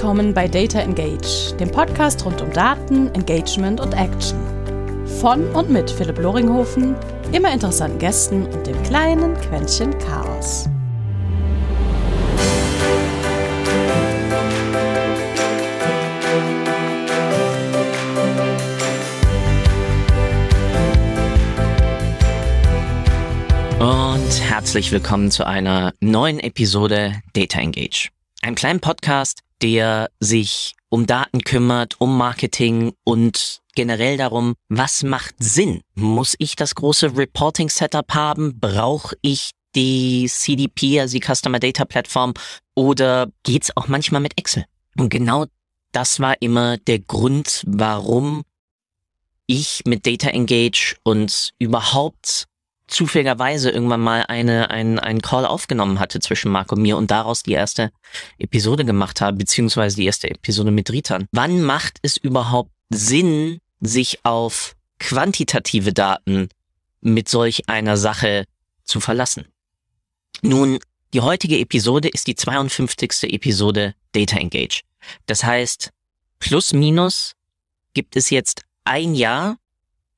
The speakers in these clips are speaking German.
willkommen bei Data Engage, dem Podcast rund um Daten, Engagement und Action. Von und mit Philipp Loringhofen, immer interessanten Gästen und dem kleinen Quäntchen Chaos. Und herzlich willkommen zu einer neuen Episode Data Engage einen kleinen Podcast, der sich um Daten kümmert, um Marketing und generell darum, was macht Sinn? Muss ich das große Reporting-Setup haben? Brauche ich die CDP, also die Customer Data Platform? Oder geht's auch manchmal mit Excel? Und genau das war immer der Grund, warum ich mit Data Engage und überhaupt zufälligerweise irgendwann mal eine, ein, einen Call aufgenommen hatte zwischen Marc und mir und daraus die erste Episode gemacht habe, beziehungsweise die erste Episode mit Ritan. Wann macht es überhaupt Sinn, sich auf quantitative Daten mit solch einer Sache zu verlassen? Nun, die heutige Episode ist die 52. Episode Data Engage. Das heißt, plus minus gibt es jetzt ein Jahr,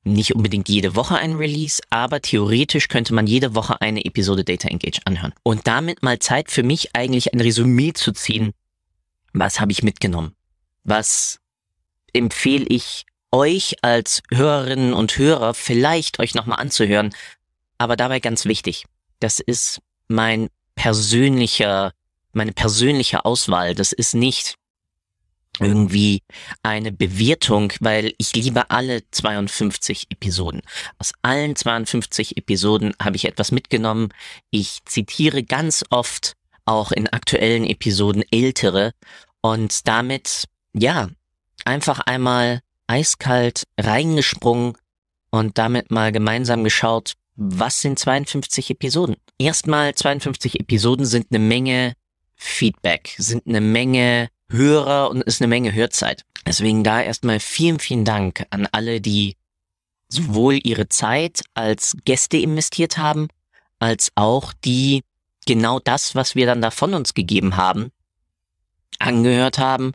nicht unbedingt jede Woche ein Release, aber theoretisch könnte man jede Woche eine Episode Data Engage anhören. Und damit mal Zeit für mich eigentlich ein Resümee zu ziehen. Was habe ich mitgenommen? Was empfehle ich euch als Hörerinnen und Hörer vielleicht euch nochmal anzuhören? Aber dabei ganz wichtig. Das ist mein persönlicher, meine persönliche Auswahl. Das ist nicht irgendwie eine Bewertung, weil ich liebe alle 52 Episoden. Aus allen 52 Episoden habe ich etwas mitgenommen. Ich zitiere ganz oft auch in aktuellen Episoden ältere und damit, ja, einfach einmal eiskalt reingesprungen und damit mal gemeinsam geschaut, was sind 52 Episoden? Erstmal 52 Episoden sind eine Menge Feedback, sind eine Menge Hörer und ist eine Menge Hörzeit. Deswegen da erstmal vielen, vielen Dank an alle, die sowohl ihre Zeit als Gäste investiert haben, als auch die genau das, was wir dann da von uns gegeben haben, angehört haben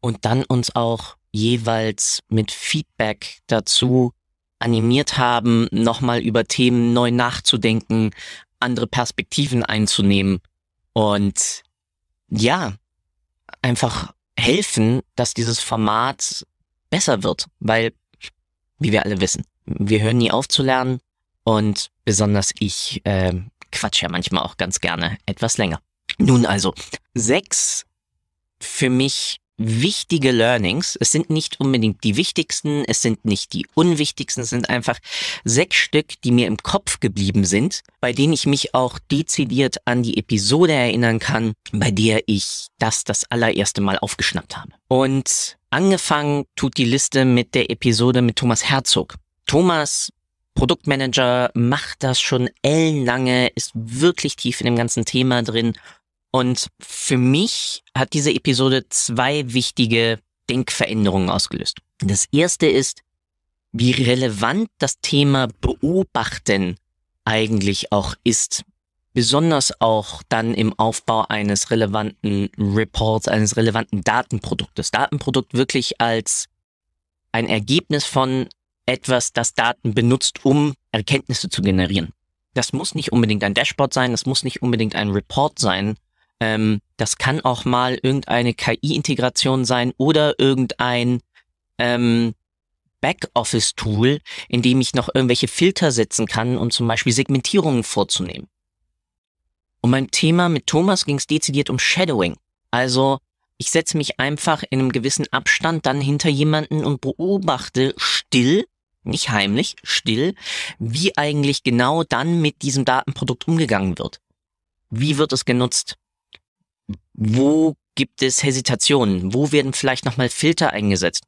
und dann uns auch jeweils mit Feedback dazu animiert haben, nochmal über Themen neu nachzudenken, andere Perspektiven einzunehmen. Und ja, einfach helfen, dass dieses Format besser wird, weil, wie wir alle wissen, wir hören nie auf zu lernen und besonders ich äh, quatsch ja manchmal auch ganz gerne etwas länger. Nun also, sechs für mich wichtige Learnings. Es sind nicht unbedingt die wichtigsten, es sind nicht die unwichtigsten, es sind einfach sechs Stück, die mir im Kopf geblieben sind, bei denen ich mich auch dezidiert an die Episode erinnern kann, bei der ich das das allererste Mal aufgeschnappt habe. Und angefangen tut die Liste mit der Episode mit Thomas Herzog. Thomas Produktmanager macht das schon ellenlange, ist wirklich tief in dem ganzen Thema drin und für mich hat diese Episode zwei wichtige Denkveränderungen ausgelöst. Das erste ist, wie relevant das Thema Beobachten eigentlich auch ist. Besonders auch dann im Aufbau eines relevanten Reports, eines relevanten Datenproduktes. Datenprodukt wirklich als ein Ergebnis von etwas, das Daten benutzt, um Erkenntnisse zu generieren. Das muss nicht unbedingt ein Dashboard sein, das muss nicht unbedingt ein Report sein, ähm, das kann auch mal irgendeine KI-Integration sein oder irgendein ähm, Backoffice-Tool, in dem ich noch irgendwelche Filter setzen kann, um zum Beispiel Segmentierungen vorzunehmen. Und beim Thema mit Thomas ging es dezidiert um Shadowing. Also ich setze mich einfach in einem gewissen Abstand dann hinter jemanden und beobachte still, nicht heimlich, still, wie eigentlich genau dann mit diesem Datenprodukt umgegangen wird. Wie wird es genutzt? Wo gibt es Hesitationen? Wo werden vielleicht nochmal Filter eingesetzt?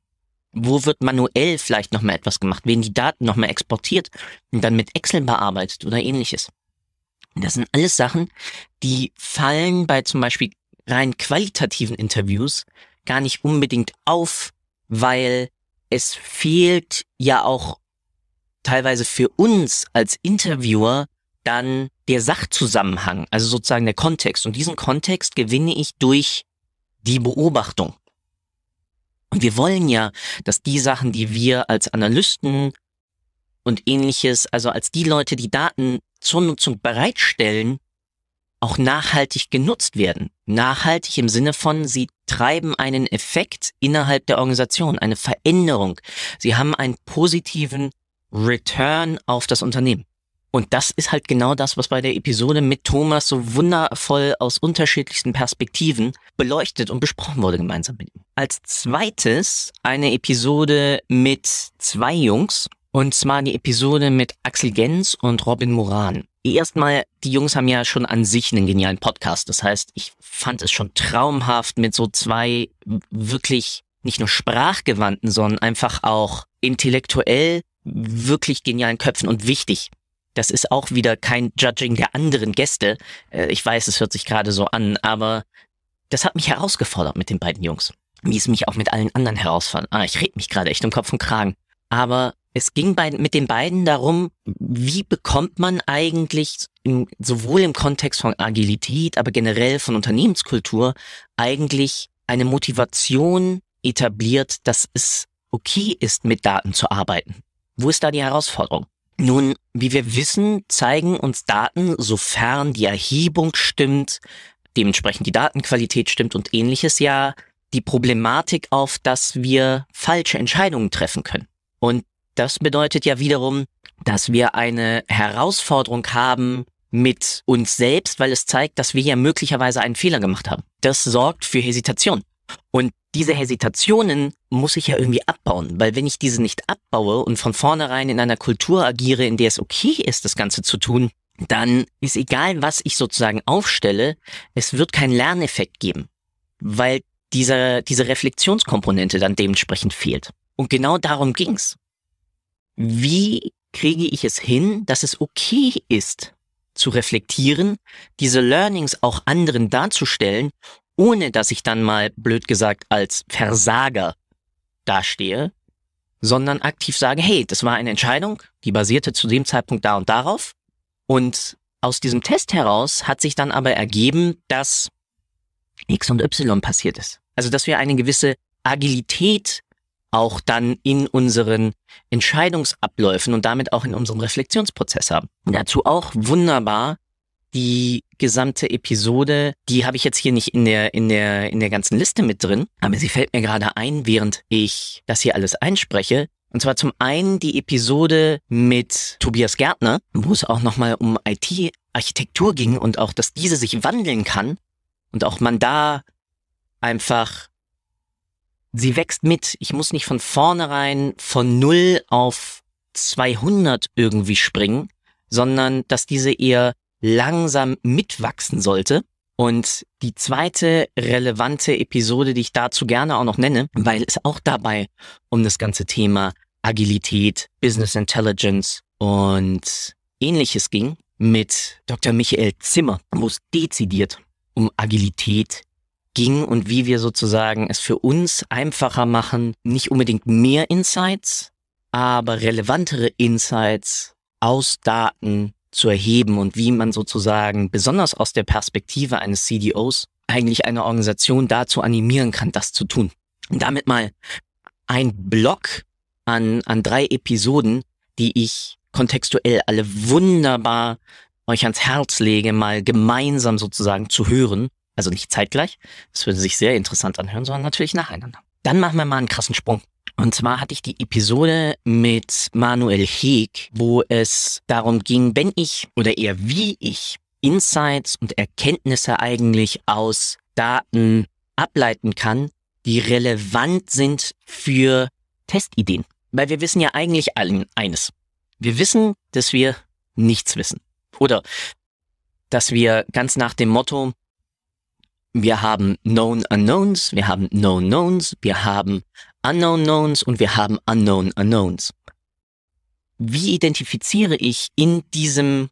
Wo wird manuell vielleicht nochmal etwas gemacht? Werden die Daten nochmal exportiert und dann mit Excel bearbeitet oder ähnliches? Das sind alles Sachen, die fallen bei zum Beispiel rein qualitativen Interviews gar nicht unbedingt auf, weil es fehlt ja auch teilweise für uns als Interviewer dann der Sachzusammenhang, also sozusagen der Kontext. Und diesen Kontext gewinne ich durch die Beobachtung. Und wir wollen ja, dass die Sachen, die wir als Analysten und ähnliches, also als die Leute, die Daten zur Nutzung bereitstellen, auch nachhaltig genutzt werden. Nachhaltig im Sinne von, sie treiben einen Effekt innerhalb der Organisation, eine Veränderung. Sie haben einen positiven Return auf das Unternehmen. Und das ist halt genau das, was bei der Episode mit Thomas so wundervoll aus unterschiedlichsten Perspektiven beleuchtet und besprochen wurde gemeinsam mit ihm. Als zweites eine Episode mit zwei Jungs. Und zwar die Episode mit Axel Gens und Robin Moran. Erstmal, die Jungs haben ja schon an sich einen genialen Podcast. Das heißt, ich fand es schon traumhaft mit so zwei wirklich nicht nur sprachgewandten, sondern einfach auch intellektuell wirklich genialen Köpfen und wichtig das ist auch wieder kein Judging der anderen Gäste. Äh, ich weiß, es hört sich gerade so an, aber das hat mich herausgefordert mit den beiden Jungs. Wie es mich auch mit allen anderen herausfordert. Ah, ich red mich gerade echt um Kopf und Kragen. Aber es ging bei, mit den beiden darum, wie bekommt man eigentlich im, sowohl im Kontext von Agilität, aber generell von Unternehmenskultur eigentlich eine Motivation etabliert, dass es okay ist, mit Daten zu arbeiten. Wo ist da die Herausforderung? Nun, wie wir wissen, zeigen uns Daten, sofern die Erhebung stimmt, dementsprechend die Datenqualität stimmt und ähnliches ja, die Problematik auf, dass wir falsche Entscheidungen treffen können. Und das bedeutet ja wiederum, dass wir eine Herausforderung haben mit uns selbst, weil es zeigt, dass wir ja möglicherweise einen Fehler gemacht haben. Das sorgt für Hesitation. Und diese Hesitationen muss ich ja irgendwie abbauen, weil wenn ich diese nicht abbaue und von vornherein in einer Kultur agiere, in der es okay ist, das Ganze zu tun, dann ist egal, was ich sozusagen aufstelle, es wird keinen Lerneffekt geben, weil dieser, diese Reflexionskomponente dann dementsprechend fehlt. Und genau darum ging's. Wie kriege ich es hin, dass es okay ist, zu reflektieren, diese Learnings auch anderen darzustellen ohne dass ich dann mal, blöd gesagt, als Versager dastehe, sondern aktiv sage, hey, das war eine Entscheidung, die basierte zu dem Zeitpunkt da und darauf. Und aus diesem Test heraus hat sich dann aber ergeben, dass X und Y passiert ist. Also, dass wir eine gewisse Agilität auch dann in unseren Entscheidungsabläufen und damit auch in unserem Reflexionsprozess haben. Dazu auch wunderbar die gesamte Episode, die habe ich jetzt hier nicht in der, in der, in der ganzen Liste mit drin, aber sie fällt mir gerade ein, während ich das hier alles einspreche. Und zwar zum einen die Episode mit Tobias Gärtner, wo es auch nochmal um IT-Architektur ging und auch, dass diese sich wandeln kann und auch man da einfach, sie wächst mit. Ich muss nicht von vornherein von 0 auf 200 irgendwie springen, sondern dass diese eher langsam mitwachsen sollte. Und die zweite relevante Episode, die ich dazu gerne auch noch nenne, weil es auch dabei um das ganze Thema Agilität, Business Intelligence und ähnliches ging, mit Dr. Michael Zimmer, wo es dezidiert um Agilität ging und wie wir sozusagen es für uns einfacher machen, nicht unbedingt mehr Insights, aber relevantere Insights aus Daten zu erheben und wie man sozusagen besonders aus der Perspektive eines CDOs eigentlich eine Organisation dazu animieren kann, das zu tun. Und damit mal ein Block an, an drei Episoden, die ich kontextuell alle wunderbar euch ans Herz lege, mal gemeinsam sozusagen zu hören. Also nicht zeitgleich, das würde sich sehr interessant anhören, sondern natürlich nacheinander. Dann machen wir mal einen krassen Sprung. Und zwar hatte ich die Episode mit Manuel Heek, wo es darum ging, wenn ich oder eher wie ich Insights und Erkenntnisse eigentlich aus Daten ableiten kann, die relevant sind für Testideen. Weil wir wissen ja eigentlich allen eines. Wir wissen, dass wir nichts wissen. Oder dass wir ganz nach dem Motto, wir haben Known Unknowns, wir haben Known Knowns, wir haben Unknown Knowns und wir haben Unknown Unknowns. Wie identifiziere ich in diesem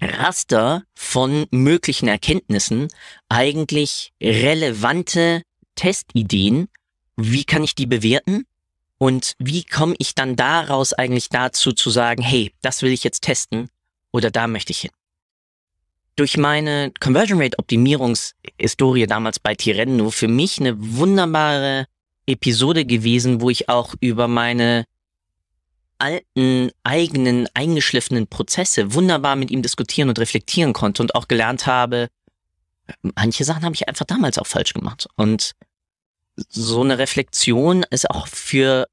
Raster von möglichen Erkenntnissen eigentlich relevante Testideen? Wie kann ich die bewerten? Und wie komme ich dann daraus eigentlich dazu zu sagen, hey, das will ich jetzt testen oder da möchte ich hin? Durch meine Conversion Rate Optimierungshistorie damals bei Tirendo für mich eine wunderbare Episode gewesen, wo ich auch über meine alten, eigenen, eingeschliffenen Prozesse wunderbar mit ihm diskutieren und reflektieren konnte und auch gelernt habe, manche Sachen habe ich einfach damals auch falsch gemacht. Und so eine Reflexion ist auch für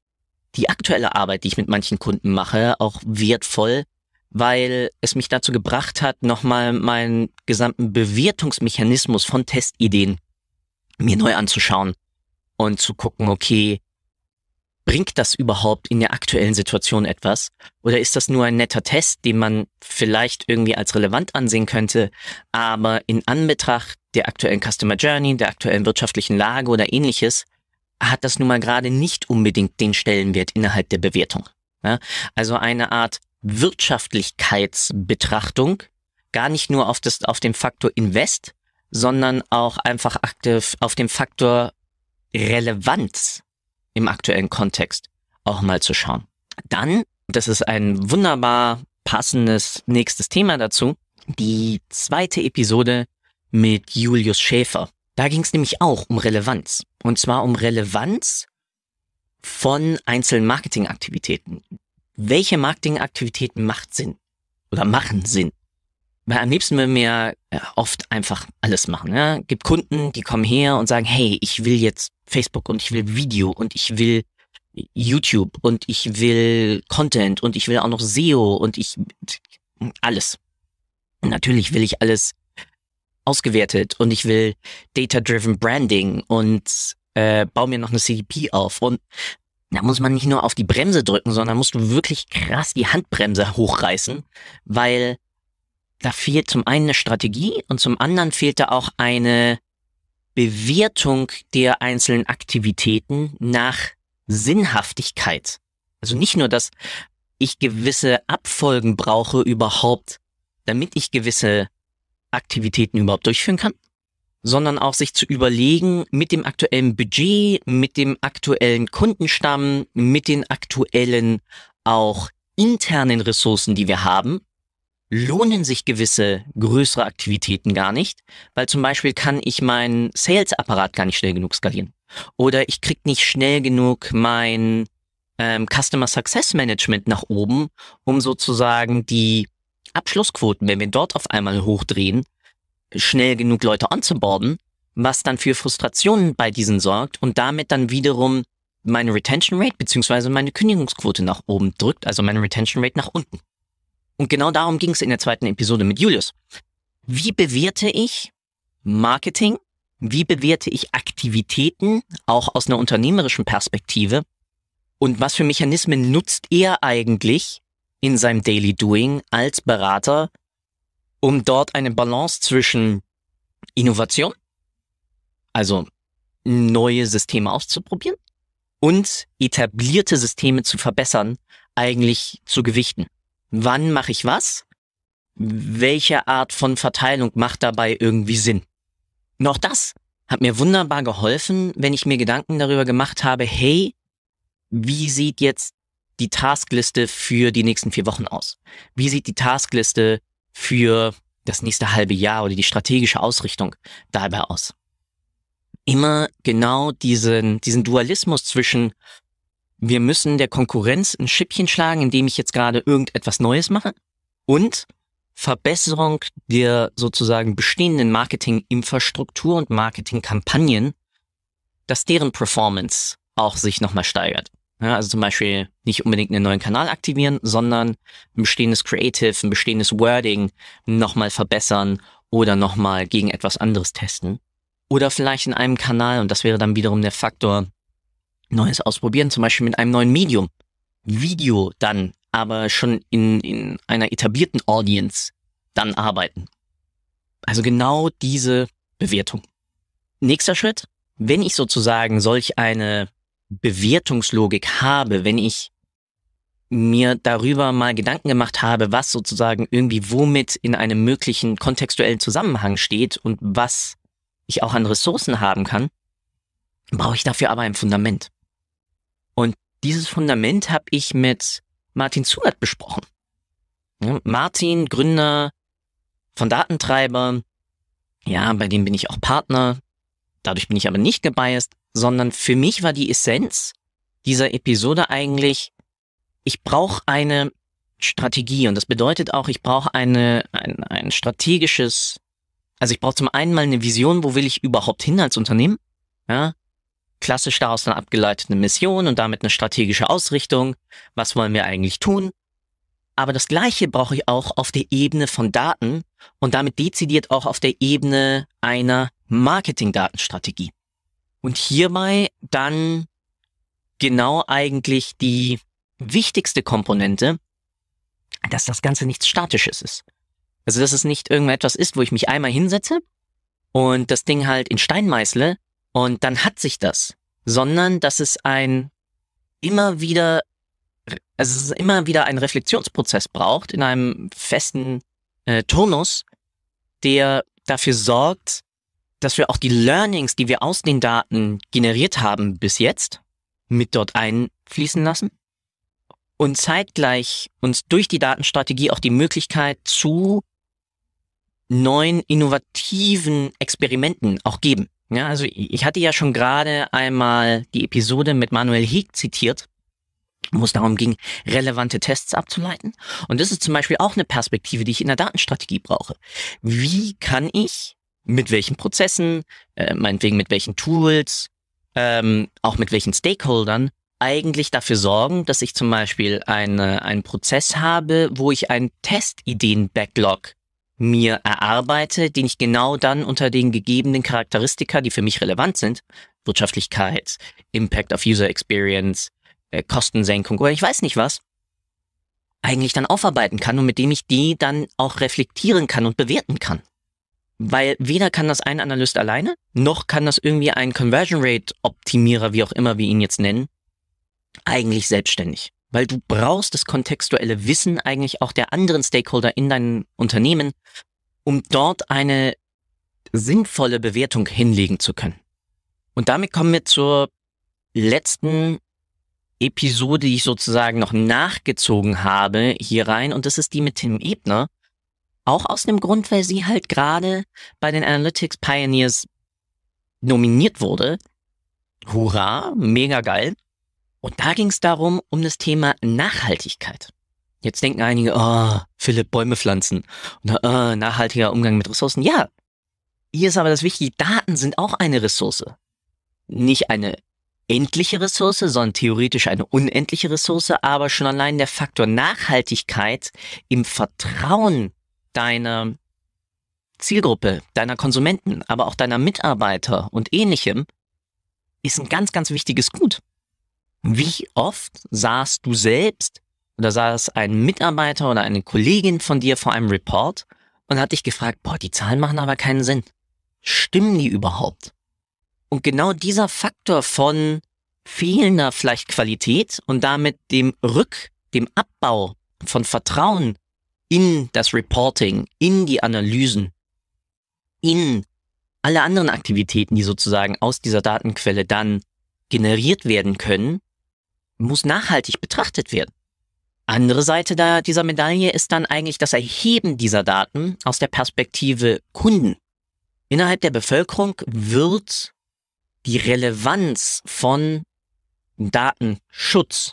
die aktuelle Arbeit, die ich mit manchen Kunden mache, auch wertvoll, weil es mich dazu gebracht hat, nochmal meinen gesamten Bewertungsmechanismus von Testideen mir neu anzuschauen und zu gucken, okay, bringt das überhaupt in der aktuellen Situation etwas? Oder ist das nur ein netter Test, den man vielleicht irgendwie als relevant ansehen könnte, aber in Anbetracht der aktuellen Customer Journey, der aktuellen wirtschaftlichen Lage oder ähnliches, hat das nun mal gerade nicht unbedingt den Stellenwert innerhalb der Bewertung. Ja? Also eine Art Wirtschaftlichkeitsbetrachtung, gar nicht nur auf, das, auf den Faktor Invest, sondern auch einfach aktiv auf den Faktor Relevanz im aktuellen Kontext auch mal zu schauen. Dann, das ist ein wunderbar passendes nächstes Thema dazu, die zweite Episode mit Julius Schäfer. Da ging es nämlich auch um Relevanz. Und zwar um Relevanz von einzelnen Marketingaktivitäten. Welche Marketingaktivitäten macht Sinn oder machen Sinn? Weil am liebsten würden wir oft einfach alles machen. Ja? Gibt Kunden, die kommen her und sagen, hey, ich will jetzt Facebook und ich will Video und ich will YouTube und ich will Content und ich will auch noch SEO und ich alles. Und natürlich will ich alles ausgewertet und ich will data-driven Branding und äh, baue mir noch eine CDP auf. Und da muss man nicht nur auf die Bremse drücken, sondern musst du wirklich krass die Handbremse hochreißen, weil da fehlt zum einen eine Strategie und zum anderen fehlt da auch eine Bewertung der einzelnen Aktivitäten nach Sinnhaftigkeit. Also nicht nur, dass ich gewisse Abfolgen brauche überhaupt, damit ich gewisse Aktivitäten überhaupt durchführen kann, sondern auch sich zu überlegen, mit dem aktuellen Budget, mit dem aktuellen Kundenstamm, mit den aktuellen auch internen Ressourcen, die wir haben, lohnen sich gewisse größere Aktivitäten gar nicht, weil zum Beispiel kann ich meinen Sales-Apparat gar nicht schnell genug skalieren. Oder ich krieg nicht schnell genug mein ähm, Customer Success Management nach oben, um sozusagen die Abschlussquoten, wenn wir dort auf einmal hochdrehen, schnell genug Leute anzuborden, was dann für Frustrationen bei diesen sorgt und damit dann wiederum meine Retention Rate beziehungsweise meine Kündigungsquote nach oben drückt, also meine Retention Rate nach unten. Und genau darum ging es in der zweiten Episode mit Julius. Wie bewerte ich Marketing? Wie bewerte ich Aktivitäten, auch aus einer unternehmerischen Perspektive? Und was für Mechanismen nutzt er eigentlich in seinem Daily Doing als Berater, um dort eine Balance zwischen Innovation, also neue Systeme auszuprobieren, und etablierte Systeme zu verbessern, eigentlich zu gewichten? wann mache ich was, welche Art von Verteilung macht dabei irgendwie Sinn. Und auch das hat mir wunderbar geholfen, wenn ich mir Gedanken darüber gemacht habe, hey, wie sieht jetzt die Taskliste für die nächsten vier Wochen aus? Wie sieht die Taskliste für das nächste halbe Jahr oder die strategische Ausrichtung dabei aus? Immer genau diesen, diesen Dualismus zwischen wir müssen der Konkurrenz ein Schippchen schlagen, indem ich jetzt gerade irgendetwas Neues mache. Und Verbesserung der sozusagen bestehenden Marketinginfrastruktur und Marketingkampagnen, dass deren Performance auch sich nochmal steigert. Ja, also zum Beispiel nicht unbedingt einen neuen Kanal aktivieren, sondern ein bestehendes Creative, ein bestehendes Wording nochmal verbessern oder nochmal gegen etwas anderes testen. Oder vielleicht in einem Kanal, und das wäre dann wiederum der Faktor, Neues ausprobieren, zum Beispiel mit einem neuen Medium. Video dann, aber schon in, in einer etablierten Audience dann arbeiten. Also genau diese Bewertung. Nächster Schritt, wenn ich sozusagen solch eine Bewertungslogik habe, wenn ich mir darüber mal Gedanken gemacht habe, was sozusagen irgendwie womit in einem möglichen kontextuellen Zusammenhang steht und was ich auch an Ressourcen haben kann, brauche ich dafür aber ein Fundament. Und dieses Fundament habe ich mit Martin Zungert besprochen. Martin, Gründer von Datentreiber. Ja, bei dem bin ich auch Partner. Dadurch bin ich aber nicht gebiased, sondern für mich war die Essenz dieser Episode eigentlich, ich brauche eine Strategie und das bedeutet auch, ich brauche eine, ein, ein strategisches, also ich brauche zum einen mal eine Vision, wo will ich überhaupt hin als Unternehmen? Ja, klassisch daraus dann abgeleitete Mission und damit eine strategische Ausrichtung. Was wollen wir eigentlich tun? Aber das Gleiche brauche ich auch auf der Ebene von Daten und damit dezidiert auch auf der Ebene einer Marketingdatenstrategie. Und hierbei dann genau eigentlich die wichtigste Komponente, dass das Ganze nichts Statisches ist. Also, dass es nicht irgendetwas ist, wo ich mich einmal hinsetze und das Ding halt in Stein meißle, und dann hat sich das, sondern dass es ein immer wieder, also es ist immer wieder ein Reflexionsprozess braucht in einem festen äh, Turnus, der dafür sorgt, dass wir auch die Learnings, die wir aus den Daten generiert haben bis jetzt, mit dort einfließen lassen und zeitgleich uns durch die Datenstrategie auch die Möglichkeit zu neuen innovativen Experimenten auch geben. Ja, also ich hatte ja schon gerade einmal die Episode mit Manuel Hieg zitiert, wo es darum ging, relevante Tests abzuleiten. Und das ist zum Beispiel auch eine Perspektive, die ich in der Datenstrategie brauche. Wie kann ich mit welchen Prozessen, äh, meinetwegen mit welchen Tools, ähm, auch mit welchen Stakeholdern eigentlich dafür sorgen, dass ich zum Beispiel eine, einen Prozess habe, wo ich einen Testideen-Backlog mir erarbeite, den ich genau dann unter den gegebenen Charakteristika, die für mich relevant sind, Wirtschaftlichkeit, Impact auf User Experience, äh, Kostensenkung oder ich weiß nicht was, eigentlich dann aufarbeiten kann und mit dem ich die dann auch reflektieren kann und bewerten kann. Weil weder kann das ein Analyst alleine, noch kann das irgendwie ein Conversion Rate Optimierer, wie auch immer wir ihn jetzt nennen, eigentlich selbstständig weil du brauchst das kontextuelle Wissen eigentlich auch der anderen Stakeholder in deinem Unternehmen, um dort eine sinnvolle Bewertung hinlegen zu können. Und damit kommen wir zur letzten Episode, die ich sozusagen noch nachgezogen habe hier rein. Und das ist die mit Tim Ebner. Auch aus dem Grund, weil sie halt gerade bei den Analytics Pioneers nominiert wurde. Hurra, mega geil. Und da ging es darum, um das Thema Nachhaltigkeit. Jetzt denken einige, oh, Philipp, Bäume pflanzen. Oder, oh, nachhaltiger Umgang mit Ressourcen. Ja, hier ist aber das Wichtige, Daten sind auch eine Ressource. Nicht eine endliche Ressource, sondern theoretisch eine unendliche Ressource, aber schon allein der Faktor Nachhaltigkeit im Vertrauen deiner Zielgruppe, deiner Konsumenten, aber auch deiner Mitarbeiter und ähnlichem ist ein ganz, ganz wichtiges Gut. Wie oft saßt du selbst oder saß ein Mitarbeiter oder eine Kollegin von dir vor einem Report und hat dich gefragt, boah, die Zahlen machen aber keinen Sinn. Stimmen die überhaupt? Und genau dieser Faktor von fehlender vielleicht Qualität und damit dem Rück, dem Abbau von Vertrauen in das Reporting, in die Analysen, in alle anderen Aktivitäten, die sozusagen aus dieser Datenquelle dann generiert werden können, muss nachhaltig betrachtet werden. Andere Seite da dieser Medaille ist dann eigentlich das Erheben dieser Daten aus der Perspektive Kunden. Innerhalb der Bevölkerung wird die Relevanz von Datenschutz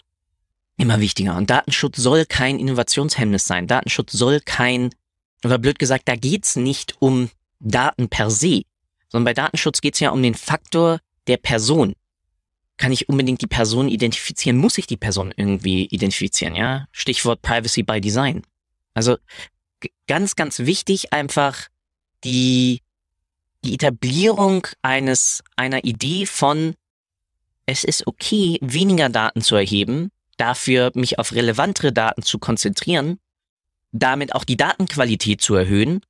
immer wichtiger. Und Datenschutz soll kein Innovationshemmnis sein. Datenschutz soll kein, oder blöd gesagt, da geht's nicht um Daten per se, sondern bei Datenschutz geht's ja um den Faktor der Person kann ich unbedingt die Person identifizieren? Muss ich die Person irgendwie identifizieren? Ja, Stichwort Privacy by Design. Also ganz, ganz wichtig einfach die, die Etablierung eines, einer Idee von, es ist okay, weniger Daten zu erheben, dafür mich auf relevantere Daten zu konzentrieren, damit auch die Datenqualität zu erhöhen,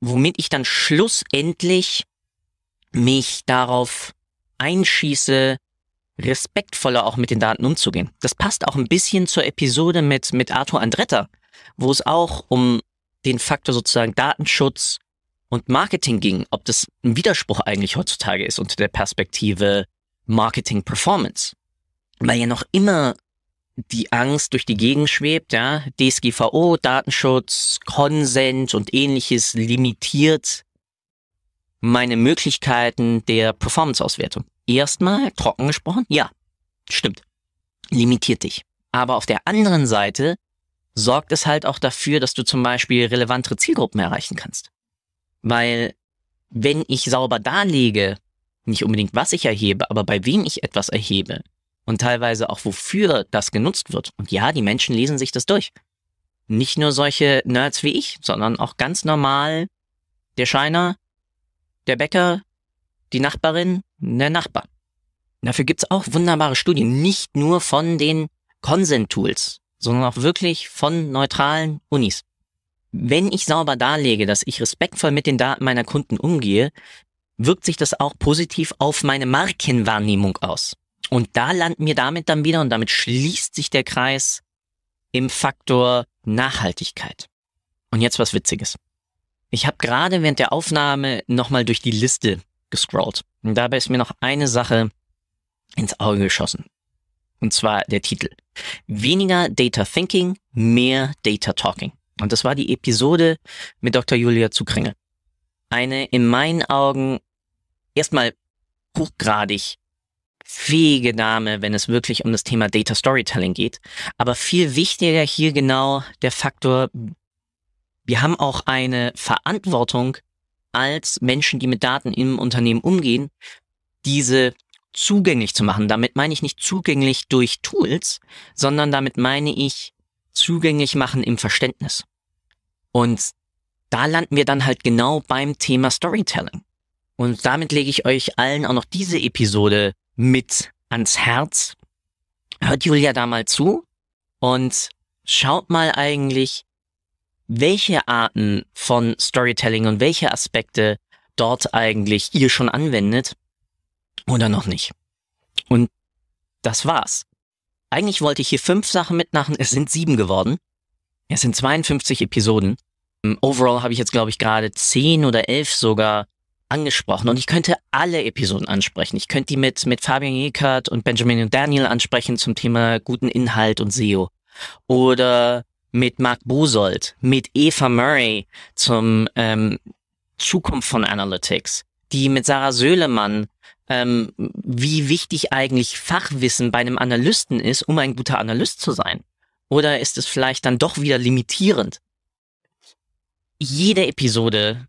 womit ich dann schlussendlich mich darauf einschieße, respektvoller auch mit den Daten umzugehen. Das passt auch ein bisschen zur Episode mit, mit Arthur Andretta, wo es auch um den Faktor sozusagen Datenschutz und Marketing ging, ob das ein Widerspruch eigentlich heutzutage ist unter der Perspektive Marketing Performance. Weil ja noch immer die Angst durch die Gegend schwebt, ja, DSGVO, Datenschutz, Konsent und ähnliches limitiert meine Möglichkeiten der Performance-Auswertung. Erstmal trocken gesprochen, ja, stimmt. Limitiert dich. Aber auf der anderen Seite sorgt es halt auch dafür, dass du zum Beispiel relevantere Zielgruppen erreichen kannst. Weil wenn ich sauber darlege, nicht unbedingt was ich erhebe, aber bei wem ich etwas erhebe und teilweise auch wofür das genutzt wird. Und ja, die Menschen lesen sich das durch. Nicht nur solche Nerds wie ich, sondern auch ganz normal der Scheiner, der Bäcker, die Nachbarin, der Nachbar. Dafür gibt es auch wunderbare Studien, nicht nur von den Consent-Tools, sondern auch wirklich von neutralen Unis. Wenn ich sauber darlege, dass ich respektvoll mit den Daten meiner Kunden umgehe, wirkt sich das auch positiv auf meine Markenwahrnehmung aus. Und da landen wir damit dann wieder und damit schließt sich der Kreis im Faktor Nachhaltigkeit. Und jetzt was Witziges. Ich habe gerade während der Aufnahme nochmal durch die Liste gescrollt. Und dabei ist mir noch eine Sache ins Auge geschossen. Und zwar der Titel. Weniger Data Thinking, mehr Data Talking. Und das war die Episode mit Dr. Julia Zukringe. Eine in meinen Augen erstmal hochgradig fähige Dame, wenn es wirklich um das Thema Data Storytelling geht. Aber viel wichtiger hier genau der Faktor wir haben auch eine Verantwortung als Menschen, die mit Daten im Unternehmen umgehen, diese zugänglich zu machen. Damit meine ich nicht zugänglich durch Tools, sondern damit meine ich zugänglich machen im Verständnis. Und da landen wir dann halt genau beim Thema Storytelling. Und damit lege ich euch allen auch noch diese Episode mit ans Herz. Hört Julia da mal zu und schaut mal eigentlich, welche Arten von Storytelling und welche Aspekte dort eigentlich ihr schon anwendet oder noch nicht. Und das war's. Eigentlich wollte ich hier fünf Sachen mitmachen, es sind sieben geworden. Es sind 52 Episoden. Ähm, overall habe ich jetzt, glaube ich, gerade zehn oder elf sogar angesprochen und ich könnte alle Episoden ansprechen. Ich könnte die mit, mit Fabian Eckert und Benjamin und Daniel ansprechen zum Thema guten Inhalt und SEO. Oder mit Marc Bosold, mit Eva Murray zum ähm, Zukunft von Analytics, die mit Sarah Söhlemann, ähm, wie wichtig eigentlich Fachwissen bei einem Analysten ist, um ein guter Analyst zu sein. Oder ist es vielleicht dann doch wieder limitierend? Jede Episode,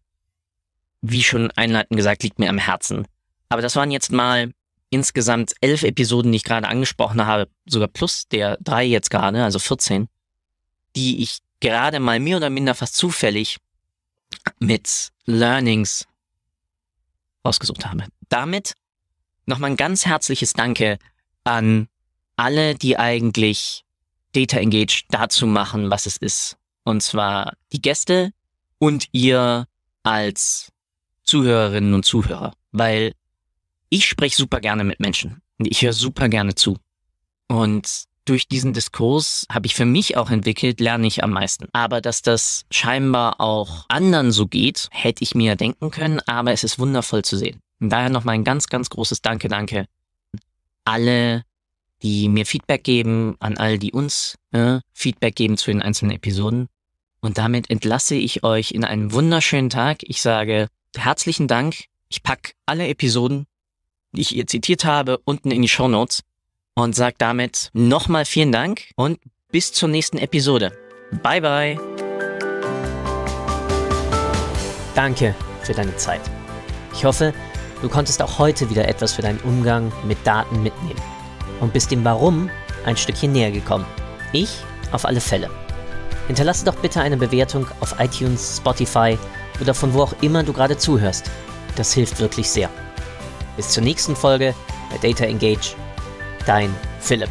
wie schon einleitend gesagt, liegt mir am Herzen. Aber das waren jetzt mal insgesamt elf Episoden, die ich gerade angesprochen habe, sogar plus der drei jetzt gerade, also 14 die ich gerade mal mehr oder minder fast zufällig mit Learnings ausgesucht habe. Damit nochmal ein ganz herzliches Danke an alle, die eigentlich Data Engage dazu machen, was es ist. Und zwar die Gäste und ihr als Zuhörerinnen und Zuhörer. Weil ich spreche super gerne mit Menschen. Ich höre super gerne zu. Und durch diesen Diskurs habe ich für mich auch entwickelt, lerne ich am meisten. Aber dass das scheinbar auch anderen so geht, hätte ich mir denken können, aber es ist wundervoll zu sehen. Und daher nochmal ein ganz, ganz großes Danke, danke. Alle, die mir Feedback geben, an all, die uns äh, Feedback geben zu den einzelnen Episoden. Und damit entlasse ich euch in einen wunderschönen Tag. Ich sage herzlichen Dank. Ich pack alle Episoden, die ich ihr zitiert habe, unten in die Show Notes und sage damit nochmal vielen Dank und bis zur nächsten Episode. Bye bye. Danke für deine Zeit. Ich hoffe, du konntest auch heute wieder etwas für deinen Umgang mit Daten mitnehmen und bist dem Warum ein Stückchen näher gekommen. Ich auf alle Fälle. Hinterlasse doch bitte eine Bewertung auf iTunes, Spotify oder von wo auch immer du gerade zuhörst. Das hilft wirklich sehr. Bis zur nächsten Folge bei Data Engage dein Philipp.